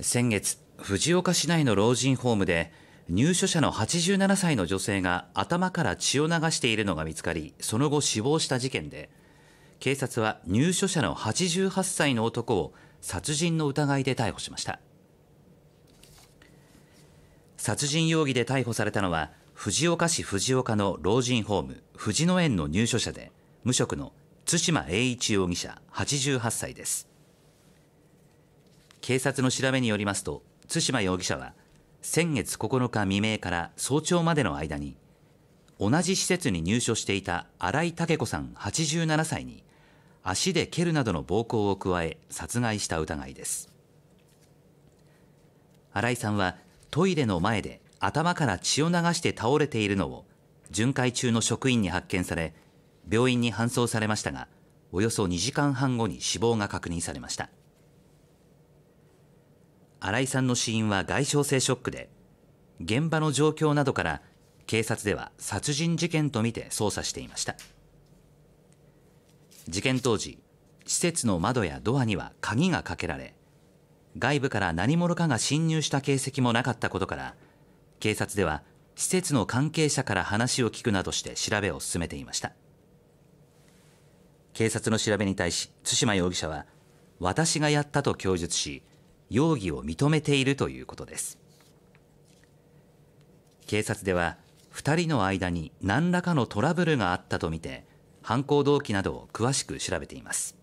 先月、藤岡市内の老人ホームで入所者の87歳の女性が頭から血を流しているのが見つかりその後死亡した事件で警察は入所者の88歳の男を殺人の疑いで逮捕しました殺人容疑で逮捕されたのは藤岡市藤岡の老人ホーム藤野園の入所者で無職の対馬栄一容疑者88歳です警察の調べによりますと対馬容疑者は先月9日未明から早朝までの間に同じ施設に入所していた新井武子さん87歳に足で蹴るなどの暴行を加え殺害した疑いです新井さんはトイレの前で頭から血を流して倒れているのを巡回中の職員に発見され病院に搬送されましたがおよそ2時間半後に死亡が確認されました。新井さんの死因は外傷性ショックで現場の状況などから警察では殺人事件とみて捜査していました事件当時施設の窓やドアには鍵がかけられ外部から何者かが侵入した形跡もなかったことから警察では施設の関係者から話を聞くなどして調べを進めていました警察の調べに対し対馬容疑者は私がやったと供述し容疑を認めているということです警察では2人の間に何らかのトラブルがあったとみて犯行動機などを詳しく調べています